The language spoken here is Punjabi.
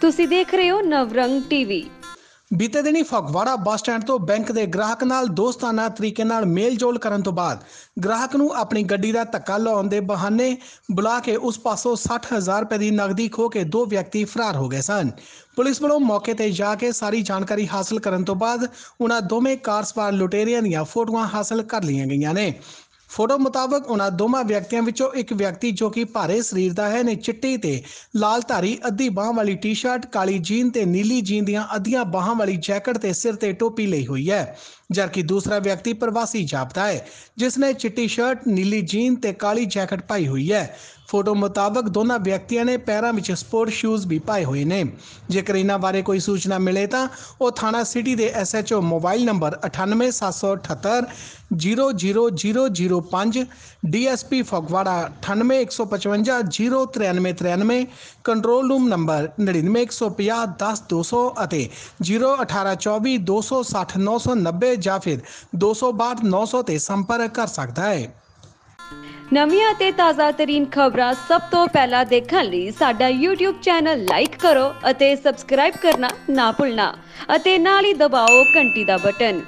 ਤੁਸੀਂ ਦੇਖ ਰਹੇ ਹੋ ਨਵਰੰਗ ਟੀਵੀ ਬੀਤੇ ਦਿਨੀ ਫਗਵਾੜਾ ਬੱਸ ਸਟੈਂਡ ਤੋਂ ਬੈਂਕ ਦੇ ਗ੍ਰਾਹਕ ਨਾਲ ਦੋਸਤਾਨਾ ਤਰੀਕੇ ਨਾਲ ਮੇਲਜੋਲ ਕਰਨ ਤੋਂ ਬਾਅਦ ਗ੍ਰਾਹਕ ਨੂੰ ਆਪਣੀ ਗੱਡੀ ਦਾ ਧੱਕਾ ਲਾਉਣ ਦੇ ਬਹਾਨੇ ਬੁਲਾ ਕੇ ਉਸ ਪਾਸੋਂ 60000 ਰੁਪਏ ਦੀ ਨਗਦੀ ਖੋ ਕੇ ਦੋ ਵਿਅਕਤੀ ਫਰਾਰ ਹੋ ਗਏ ਸਨ ਪੁਲਿਸ ਵੱਲੋਂ ਮੌਕੇ ਤੇ ਜਾ ਕੇ ਸਾਰੀ ਜਾਣਕਾਰੀ ਹਾਸਲ ਕਰਨ ਤੋਂ ਬਾਅਦ ਉਹਨਾਂ ਦੋਵੇਂ ਕਾਰ ਸਵਾਰ ਲੁਟੇਰਿਆਂ ਦੀਆਂ ਫੋਟੋਆਂ ਹਾਸਲ ਕਰ ਲਈਆਂ ਗਈਆਂ ਨੇ ਫੋਟੋ ਮੁਤਾਬਕ ਉਹਨਾਂ ਦੋਵਾਂ ਵਿਅਕਤੀਆਂ ਵਿੱਚੋਂ ਇੱਕ ਵਿਅਕਤੀ ਜੋ ਕਿ ਭਾਰੇ ਸਰੀਰ ਦਾ ਹੈ ਨੇ ਚਿੱਟੀ ਤੇ ਲਾਲ ਧਾਰੀ ਅੱਧੀ ਬਾਹਾਂ ਵਾਲੀ ਟੀ-ਸ਼ਰਟ ਕਾਲੀ ਜੀਨ ਤੇ ਨੀਲੀ ਜੀਨ ਦੀਆਂ ਅੱਧੀਆਂ ਬਾਹਾਂ ਵਾਲੀ ਜੈਕਟ ਤੇ ਸਿਰ ਤੇ ਟੋਪੀ ਲਈ ਹੋਈ ਹੈ ਜਦਕਿ ਦੂਸਰਾ ਵਿਅਕਤੀ ਪ੍ਰਵਾਸੀ ਜਾਪਦਾ ਹੈ ਜਿਸ ਨੇ ਚਿੱਟੀ ਸ਼ਰਟ ਨੀਲੀ ਜੀਨ ਤੇ ਕਾਲੀ ਜੈਕਟ ਪਾਈ ਹੋਈ ਹੈ ਫੋਟੋ ਮੁਤਾਬਕ ਦੋਨਾਂ ਵਿਅਕਤੀਆਂ ਨੇ ਪੈਰਾਂ ਵਿੱਚ ਸਪੋਰਟ ਸ਼ੂਜ਼ ਵੀ ਪਾਏ ਹੋਏ ਨੇ ਜੇਕਰ ਇਹਨਾਂ ਬਾਰੇ ਕੋਈ ਸੂਚਨਾ ਮਿਲੇ ਤਾਂ ਉਹ ਥਾਣਾ ਸਿਟੀ ਦੇ SHO mobile number 9877800005 DSP Phagwara 9815509393 control room number 9915010200 ਅਤੇ 01824260990 ਜਾਂ ਫਿਰ 202900 ਤੇ ਸੰਪਰਕ ਕਰ ਸਕਦਾ ਹੈ ਨਵੀਆਂ ਅਤੇ ਤਾਜ਼ਾਤਰੀਨ ਖਬਰਾਂ ਸਭ ਤੋਂ ਪਹਿਲਾਂ ਦੇਖਣ ਲਈ ਸਾਡਾ YouTube ਚੈਨਲ ਲਾਈਕ ਕਰੋ ਅਤੇ ਸਬਸਕ੍ਰਾਈਬ ਕਰਨਾ ਨਾ ਭੁੱਲਣਾ ਅਤੇ ਨਾਲ ਹੀ ਦਬਾਓ ਘੰਟੀ ਦਾ ਬਟਨ